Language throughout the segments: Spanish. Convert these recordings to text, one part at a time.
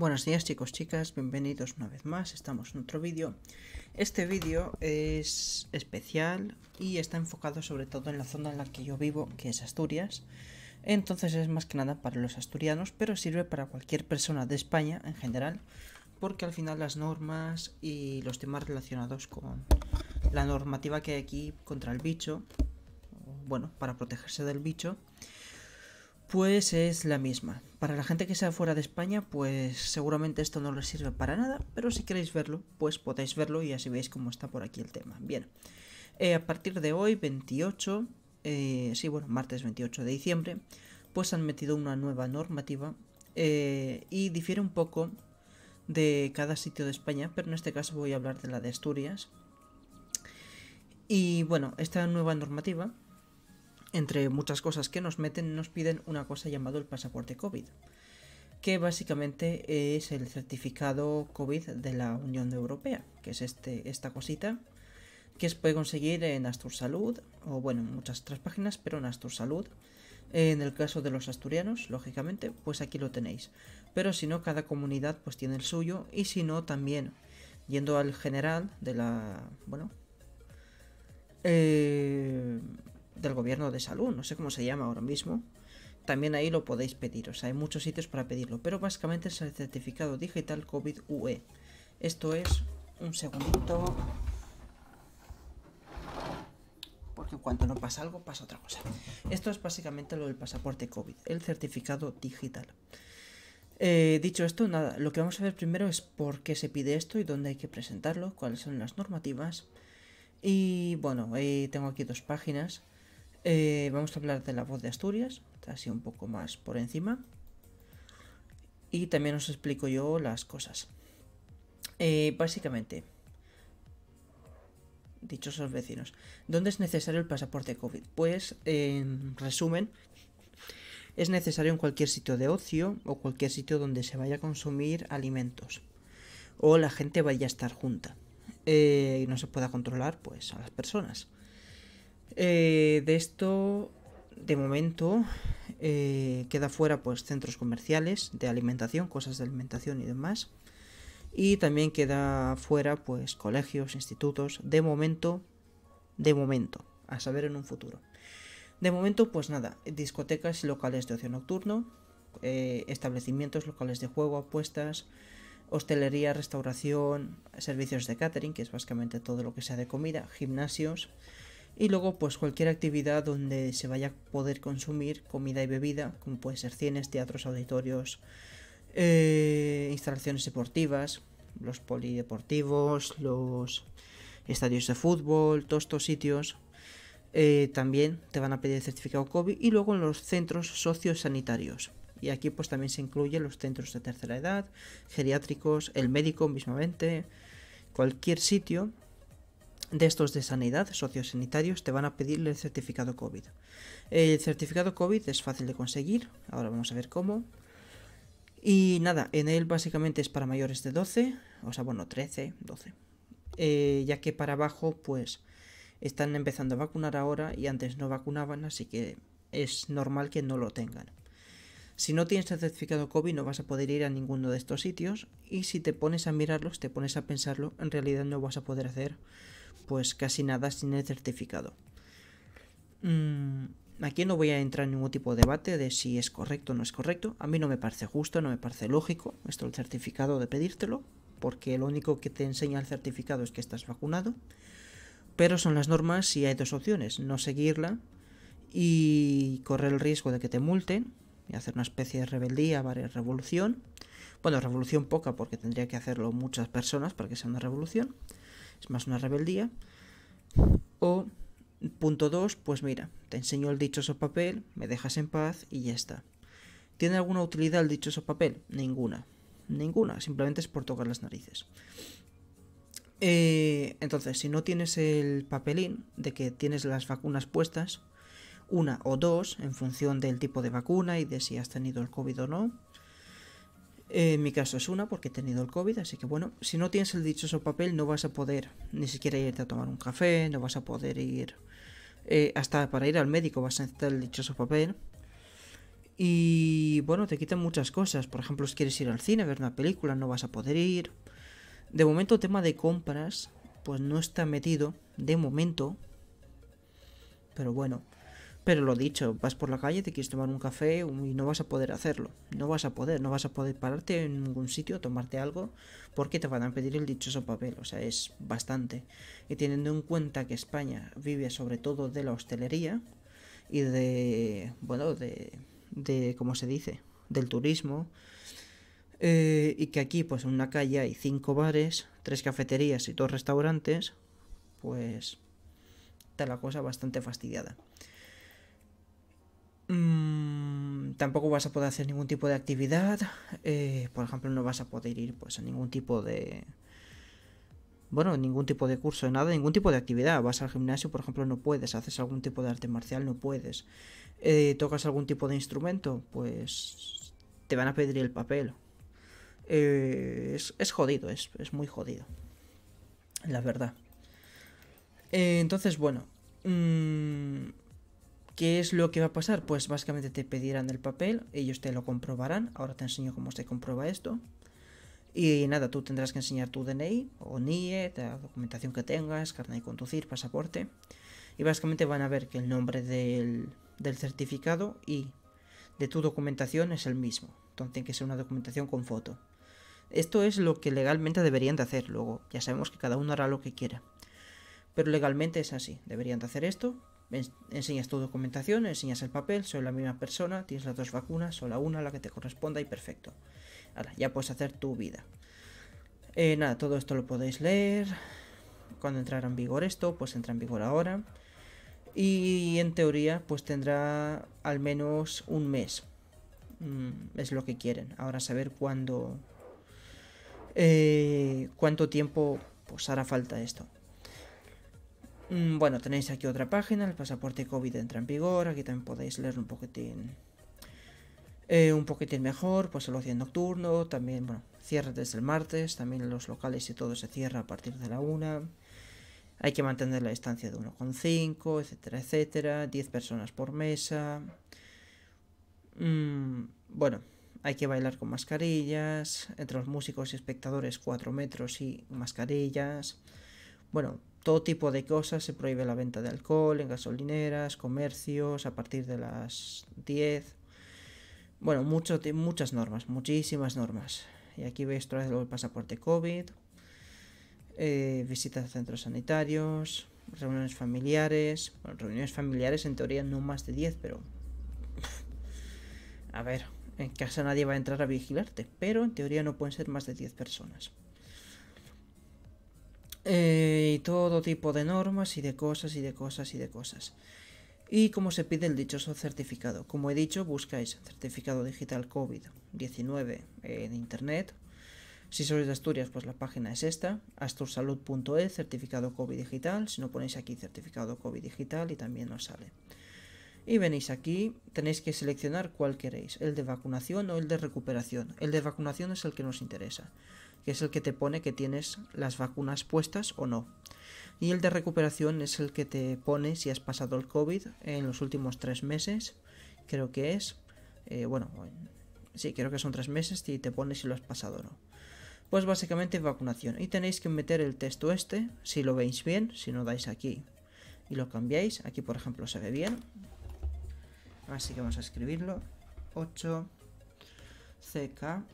Buenos días chicos, chicas, bienvenidos una vez más, estamos en otro vídeo. Este vídeo es especial y está enfocado sobre todo en la zona en la que yo vivo, que es Asturias. Entonces es más que nada para los asturianos, pero sirve para cualquier persona de España en general, porque al final las normas y los temas relacionados con la normativa que hay aquí contra el bicho, bueno, para protegerse del bicho, pues es la misma. Para la gente que sea fuera de España, pues seguramente esto no les sirve para nada, pero si queréis verlo, pues podéis verlo y así veis cómo está por aquí el tema. Bien, eh, a partir de hoy, 28, eh, sí, bueno, martes 28 de diciembre, pues han metido una nueva normativa eh, y difiere un poco de cada sitio de España, pero en este caso voy a hablar de la de Asturias. Y bueno, esta nueva normativa entre muchas cosas que nos meten, nos piden una cosa llamado el pasaporte COVID, que básicamente es el certificado COVID de la Unión Europea, que es este, esta cosita que se puede conseguir en Astur Salud, o bueno, en muchas otras páginas, pero en Astur Salud. En el caso de los asturianos, lógicamente, pues aquí lo tenéis. Pero si no, cada comunidad pues tiene el suyo. Y si no, también, yendo al general de la... bueno... Eh, del gobierno de salud, no sé cómo se llama ahora mismo, también ahí lo podéis pedir, o sea, hay muchos sitios para pedirlo, pero básicamente es el certificado digital COVID UE. Esto es un segundito. Porque en cuanto no pasa algo, pasa otra cosa. Esto es básicamente lo del pasaporte COVID, el certificado digital. Eh, dicho esto, nada, lo que vamos a ver primero es por qué se pide esto y dónde hay que presentarlo, cuáles son las normativas. Y bueno, tengo aquí dos páginas. Eh, vamos a hablar de la voz de Asturias, así un poco más por encima. Y también os explico yo las cosas. Eh, básicamente, dichosos vecinos, ¿dónde es necesario el pasaporte COVID? Pues, en resumen, es necesario en cualquier sitio de ocio o cualquier sitio donde se vaya a consumir alimentos o la gente vaya a estar junta eh, y no se pueda controlar pues a las personas. Eh, de esto, de momento, eh, queda fuera pues centros comerciales de alimentación, cosas de alimentación y demás. Y también queda fuera pues colegios, institutos. De momento, de momento, a saber en un futuro. De momento, pues nada, discotecas y locales de ocio nocturno, eh, establecimientos locales de juego, apuestas, hostelería, restauración, servicios de catering, que es básicamente todo lo que sea de comida, gimnasios, y luego pues cualquier actividad donde se vaya a poder consumir comida y bebida, como puede ser cines, teatros, auditorios, eh, instalaciones deportivas, los polideportivos, los estadios de fútbol, todos estos sitios. Eh, también te van a pedir el certificado COVID y luego en los centros sociosanitarios. Y aquí pues también se incluyen los centros de tercera edad, geriátricos, el médico mismamente, cualquier sitio de estos de sanidad sociosanitarios te van a pedir el certificado COVID. El certificado COVID es fácil de conseguir, ahora vamos a ver cómo. Y nada, en él básicamente es para mayores de 12, o sea, bueno, 13, 12. Eh, ya que para abajo, pues están empezando a vacunar ahora y antes no vacunaban, así que es normal que no lo tengan. Si no tienes el certificado COVID no vas a poder ir a ninguno de estos sitios y si te pones a mirarlos, te pones a pensarlo, en realidad no vas a poder hacer pues casi nada sin el certificado. Mm, aquí no voy a entrar en ningún tipo de debate de si es correcto o no es correcto. A mí no me parece justo, no me parece lógico esto el certificado de pedírtelo, porque lo único que te enseña el certificado es que estás vacunado. Pero son las normas y hay dos opciones, no seguirla y correr el riesgo de que te multen y hacer una especie de rebeldía, revolución. Bueno, revolución poca porque tendría que hacerlo muchas personas para que sea una revolución es más una rebeldía. O punto 2, pues mira, te enseño el dichoso papel, me dejas en paz y ya está. ¿Tiene alguna utilidad el dichoso papel? Ninguna. Ninguna, simplemente es por tocar las narices. Eh, entonces, si no tienes el papelín de que tienes las vacunas puestas, una o dos, en función del tipo de vacuna y de si has tenido el COVID o no, eh, en mi caso es una porque he tenido el COVID, así que bueno, si no tienes el dichoso papel no vas a poder ni siquiera irte a tomar un café, no vas a poder ir eh, hasta para ir al médico vas a necesitar el dichoso papel. Y bueno, te quitan muchas cosas. Por ejemplo, si quieres ir al cine, ver una película, no vas a poder ir. De momento, el tema de compras, pues no está metido. De momento. Pero bueno. Pero lo dicho, vas por la calle, te quieres tomar un café y no vas a poder hacerlo. No vas a poder, no vas a poder pararte en ningún sitio, tomarte algo, porque te van a pedir el dichoso papel. O sea, es bastante. Y teniendo en cuenta que España vive sobre todo de la hostelería y de, bueno, de, de ¿cómo se dice? Del turismo. Eh, y que aquí, pues en una calle hay cinco bares, tres cafeterías y dos restaurantes, pues está la cosa bastante fastidiada. Mm, tampoco vas a poder hacer ningún tipo de actividad. Eh, por ejemplo, no vas a poder ir pues, a ningún tipo de. Bueno, ningún tipo de curso, de nada, ningún tipo de actividad. Vas al gimnasio, por ejemplo, no puedes. Haces algún tipo de arte marcial, no puedes. Eh, tocas algún tipo de instrumento, pues te van a pedir el papel. Eh, es, es, jodido, es, muy jodido. La verdad. entonces, bueno. Mm, ¿Qué es lo que va a pasar? Pues básicamente te pedirán el papel, ellos te lo comprobarán. Ahora te enseño cómo se comprueba esto. Y nada, tú tendrás que enseñar tu DNI o NIE, la documentación que tengas, carnet de conducir, pasaporte. Y básicamente van a ver que el nombre del, del certificado y de tu documentación es el mismo. Entonces tiene que ser una documentación con foto. Esto es lo que legalmente deberían de hacer. Luego ya sabemos que cada uno hará lo que quiera. Pero legalmente es así. Deberían de hacer esto enseñas tu documentación, enseñas el papel, soy la misma persona, tienes las dos vacunas o la una, la que te corresponda y perfecto. Ahora, ya puedes hacer tu vida. Eh, nada, todo esto lo podéis leer. Cuando entrará en vigor esto, pues entra en vigor ahora. Y en teoría, pues tendrá al menos un mes. Mm, es lo que quieren. Ahora saber cuándo... Eh, cuánto tiempo pues hará falta esto. Mm, bueno, tenéis aquí otra página, el pasaporte COVID entra en vigor, aquí también podéis leer un poquitín eh, un poquitín mejor, pues el ocio nocturno, también, bueno, cierra desde el martes, también los locales y todo se cierra a partir de la una, hay que mantener la distancia de 1,5, etcétera, etcétera, 10 personas por mesa, mm, bueno, hay que bailar con mascarillas, entre los músicos y espectadores 4 metros y mascarillas, bueno, todo tipo de cosas. Se prohíbe la venta de alcohol en gasolineras, comercios, a partir de las 10. Bueno, muchas normas, muchísimas normas. Y aquí veis otra el pasaporte COVID, eh, visitas a centros sanitarios, reuniones familiares. Bueno, reuniones familiares en teoría no más de 10, pero... a ver, en casa nadie va a entrar a vigilarte, pero en teoría no pueden ser más de 10 personas. Eh, y todo tipo de normas y de cosas y de cosas y de cosas. Y como se pide el dichoso certificado. Como he dicho, buscáis certificado digital COVID-19 en Internet. Si sois de Asturias, pues la página es esta, astursalud.e, certificado COVID digital. Si no ponéis aquí certificado COVID digital y también nos sale. Y venís aquí, tenéis que seleccionar cuál queréis, el de vacunación o el de recuperación. El de vacunación es el que nos interesa es el que te pone que tienes las vacunas puestas o no. Y el de recuperación es el que te pone si has pasado el COVID en los últimos tres meses, creo que es. Eh, bueno, sí, creo que son tres meses y te pone si lo has pasado o no. Pues básicamente vacunación. Y tenéis que meter el texto este, si lo veis bien, si no dais aquí y lo cambiáis. Aquí, por ejemplo, se ve bien. Así que vamos a escribirlo. 8 CK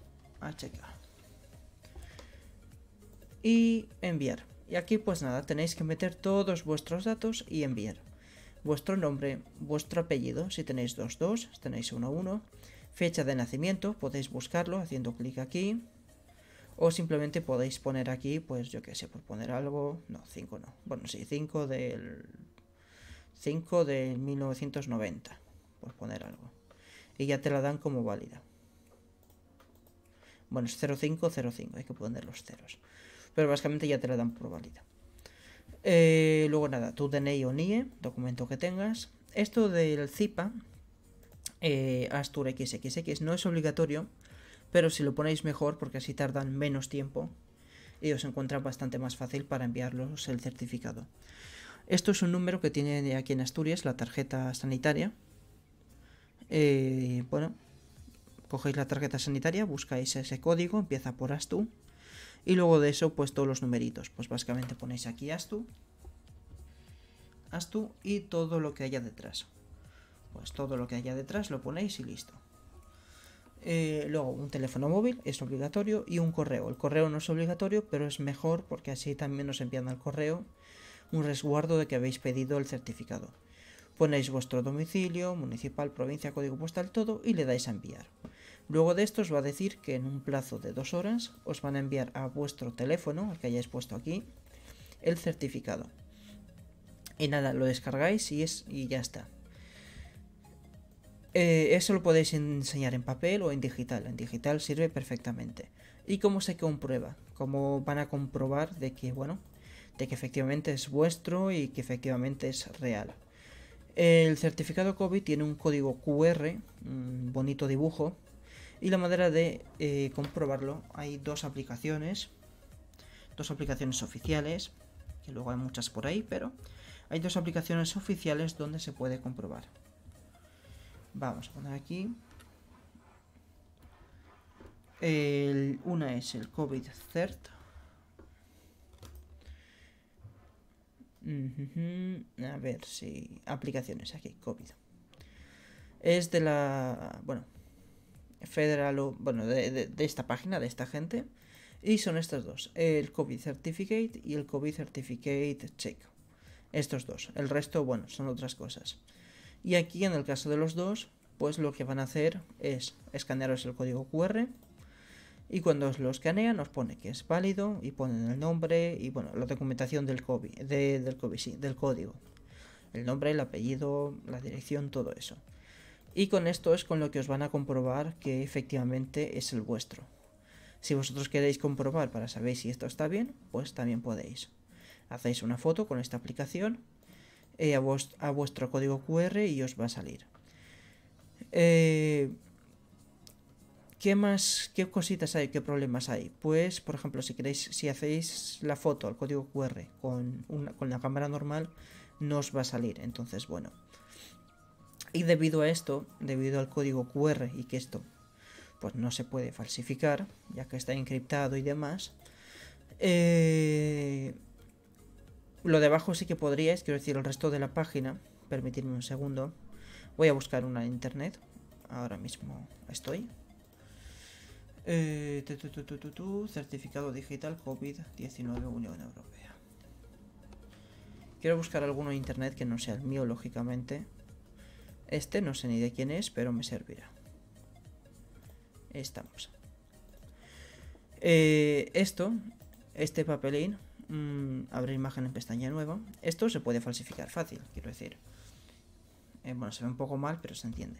y enviar. Y aquí pues nada, tenéis que meter todos vuestros datos y enviar. Vuestro nombre, vuestro apellido, si tenéis dos, dos, tenéis uno, uno. Fecha de nacimiento, podéis buscarlo haciendo clic aquí. O simplemente podéis poner aquí, pues yo que sé, por poner algo. No, 5 no. Bueno, sí, 5 del. 5 del 1990. Por poner algo. Y ya te la dan como válida. Bueno, es 0505, hay que poner los ceros. Pero básicamente ya te la dan por válida. Eh, luego nada, tu DNI o NIE, documento que tengas. Esto del CIPA, eh, Astur XXX, no es obligatorio, pero si lo ponéis mejor, porque así tardan menos tiempo y os encuentra bastante más fácil para enviarlos el certificado. Esto es un número que tiene aquí en Asturias la tarjeta sanitaria. Eh, bueno, Cogéis la tarjeta sanitaria, buscáis ese código, empieza por ASTU. Y luego de eso, pues todos los numeritos. Pues básicamente ponéis aquí ASTU. ASTU y todo lo que haya detrás. Pues todo lo que haya detrás lo ponéis y listo. Eh, luego un teléfono móvil es obligatorio y un correo. El correo no es obligatorio, pero es mejor porque así también nos envían al correo un resguardo de que habéis pedido el certificado. Ponéis vuestro domicilio, municipal, provincia, código postal, todo y le dais a enviar. Luego de esto os va a decir que en un plazo de dos horas os van a enviar a vuestro teléfono, al que hayáis puesto aquí, el certificado. Y nada, lo descargáis y, es, y ya está. Eh, eso lo podéis enseñar en papel o en digital. En digital sirve perfectamente. ¿Y cómo se comprueba? ¿Cómo van a comprobar de que, bueno, de que efectivamente es vuestro y que efectivamente es real? El certificado COVID tiene un código QR, un bonito dibujo, y la manera de eh, comprobarlo, hay dos aplicaciones, dos aplicaciones oficiales, que luego hay muchas por ahí, pero hay dos aplicaciones oficiales donde se puede comprobar. Vamos a poner aquí. una es el COVID CERT. A ver si. Aplicaciones aquí, COVID. Es de la. Bueno, Federal, bueno, de, esta página, de esta gente. Y son estos dos, el COVID Certificate y el COVID Certificate Check. Estos dos. El resto, bueno, son otras cosas. Y aquí, en el caso de los dos, pues lo que van a hacer es escanearos el código QR. Y cuando os lo escanean, os pone que es válido y ponen el nombre y bueno, la documentación del COVID, del COVID, del código. El nombre, el apellido, la dirección, todo eso. Y con esto es con lo que os van a comprobar que efectivamente es el vuestro. Si vosotros queréis comprobar para saber si esto está bien, pues también podéis. Hacéis una foto con esta aplicación eh, a, vuestro código QR y os va a salir. Eh, ¿Qué más, qué cositas hay, qué problemas hay? Pues, por ejemplo, si queréis, si hacéis la foto al código QR con, con la cámara normal, no os va a salir. Entonces, bueno, y debido a esto, debido al código QR y que esto pues no se puede falsificar, ya que está encriptado y demás, eh, lo de abajo sí que podríais, quiero decir, el resto de la página, permitidme un segundo, voy a buscar una internet, ahora mismo estoy. Eh, certificado digital COVID-19 Unión Europea. Quiero buscar alguno en internet que no sea el mío, lógicamente. Este no sé ni de quién es, pero me servirá. Estamos. Eh, esto, este papelín, mm, abre imagen en pestaña nueva. Esto se puede falsificar fácil, quiero decir. Eh, bueno, se ve un poco mal, pero se entiende.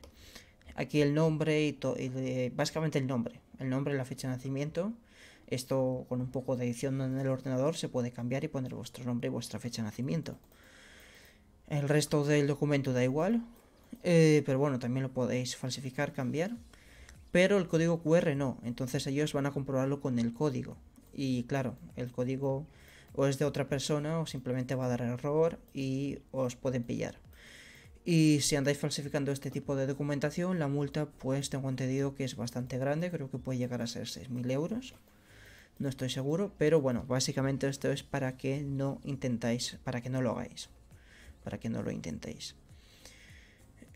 Aquí el nombre y, básicamente el nombre. El nombre, y la fecha de nacimiento. Esto con un poco de edición en el ordenador se puede cambiar y poner vuestro nombre y vuestra fecha de nacimiento. El resto del documento da igual, eh, pero bueno, también lo podéis falsificar, cambiar. Pero el código QR no. Entonces ellos van a comprobarlo con el código. Y claro, el código o es de otra persona o simplemente va a dar error y os pueden pillar. Y si andáis falsificando este tipo de documentación, la multa pues tengo entendido que es bastante grande, creo que puede llegar a ser 6.000 euros. No estoy seguro, pero bueno, básicamente esto es para que no intentáis, para que no lo hagáis, para que no lo intentéis.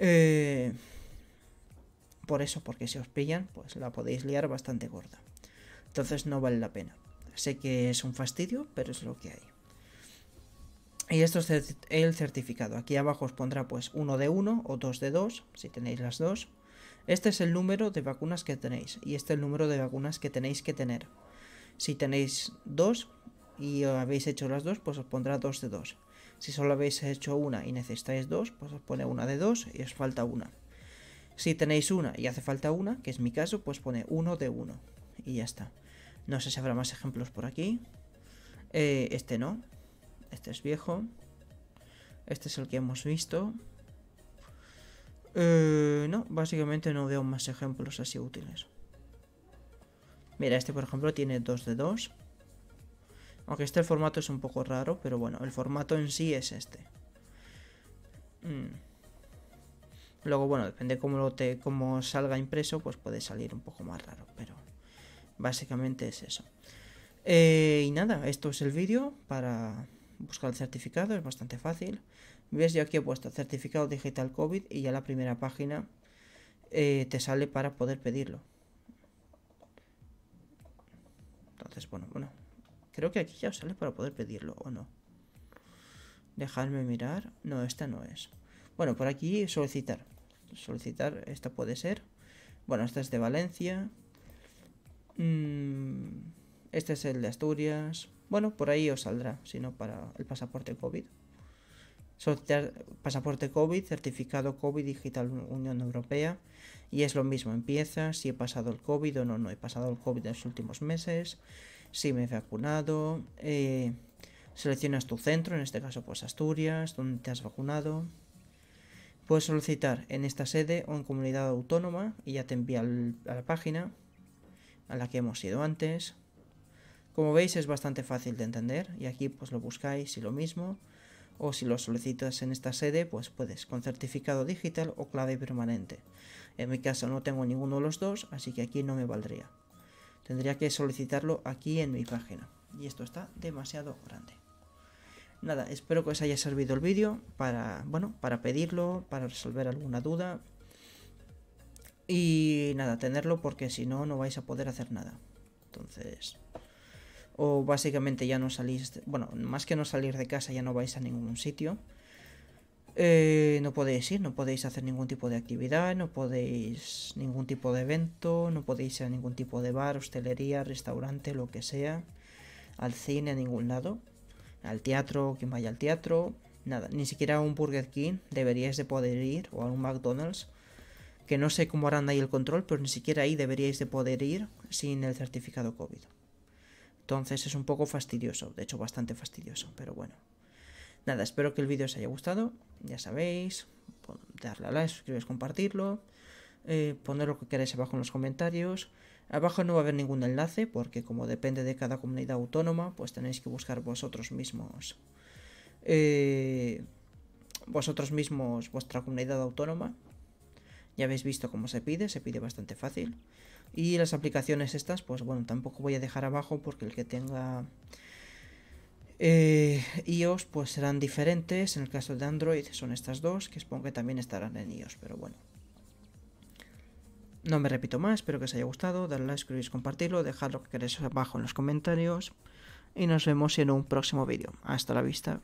Eh, por eso, porque si os pillan, pues la podéis liar bastante gorda. Entonces no vale la pena. Sé que es un fastidio, pero es lo que hay. Y esto es el certificado. Aquí abajo os pondrá pues uno de uno o dos de dos, si tenéis las dos. Este es el número de vacunas que tenéis y este es el número de vacunas que tenéis que tener. Si tenéis dos y habéis hecho las dos, pues os pondrá dos de dos. Si solo habéis hecho una y necesitáis dos, pues os pone una de dos y os falta una. Si tenéis una y hace falta una, que es mi caso, pues pone uno de uno. Y ya está. No sé si habrá más ejemplos por aquí. Eh, este no. Este es viejo. Este es el que hemos visto. Eh, no, básicamente no veo más ejemplos así útiles. Mira, este por ejemplo tiene dos de dos. Aunque este formato es un poco raro, pero bueno, el formato en sí es este. Mm. Luego, bueno, depende cómo, te, cómo salga impreso, pues puede salir un poco más raro, pero básicamente es eso. Eh, y nada, esto es el vídeo para buscar el certificado, es bastante fácil. Ves, yo aquí he puesto certificado digital COVID y ya la primera página eh, te sale para poder pedirlo. Entonces, bueno, bueno, Creo que aquí ya os sale para poder pedirlo, ¿o no? Dejadme mirar. No, esta no es. Bueno, por aquí solicitar. Solicitar, esta puede ser. Bueno, esta es de Valencia. Mm, este es el de Asturias. Bueno, por ahí os saldrá, si no, para el pasaporte COVID. Solicitar pasaporte COVID, certificado COVID digital Unión Europea. Y es lo mismo, empieza si he pasado el COVID o no, no he pasado el COVID en los últimos meses si me he vacunado, eh, seleccionas tu centro, en este caso pues Asturias, donde te has vacunado. Puedes solicitar en esta sede o en comunidad autónoma y ya te envía a la página a la que hemos ido antes. Como veis es bastante fácil de entender y aquí pues lo buscáis y lo mismo. O si lo solicitas en esta sede pues puedes con certificado digital o clave permanente. En mi caso no tengo ninguno de los dos así que aquí no me valdría. Tendría que solicitarlo aquí en mi página. Y esto está demasiado grande. Nada, espero que os haya servido el vídeo para, bueno, para pedirlo, para resolver alguna duda. Y nada, tenerlo porque si no, no vais a poder hacer nada. Entonces, o básicamente ya no salís, bueno, más que no salir de casa, ya no vais a ningún sitio. Eh, no podéis ir, no podéis hacer ningún tipo de actividad, no podéis ningún tipo de evento, no podéis ir a ningún tipo de bar, hostelería, restaurante, lo que sea, al cine, a ningún lado, al teatro, quien vaya al teatro, nada, ni siquiera a un Burger King deberíais de poder ir, o a un McDonald's, que no sé cómo harán ahí el control, pero ni siquiera ahí deberíais de poder ir sin el certificado COVID. Entonces es un poco fastidioso, de hecho bastante fastidioso, pero bueno. Nada, espero que el vídeo os haya gustado. Ya sabéis, darle a like, suscribiros, compartirlo. Eh, poner lo que queráis abajo en los comentarios. Abajo no va a haber ningún enlace porque como depende de cada comunidad autónoma, pues tenéis que buscar vosotros mismos. Eh, vosotros mismos vuestra comunidad autónoma. Ya habéis visto cómo se pide, se pide bastante fácil. Y las aplicaciones estas, pues bueno, tampoco voy a dejar abajo porque el que tenga eh, iOS pues serán diferentes, en el caso de Android son estas dos, que supongo que también estarán en iOS, pero bueno. No me repito más, espero que os haya gustado, darle like, suscribiros, compartirlo, dejad lo que queréis abajo en los comentarios y nos vemos en un próximo vídeo. Hasta la vista.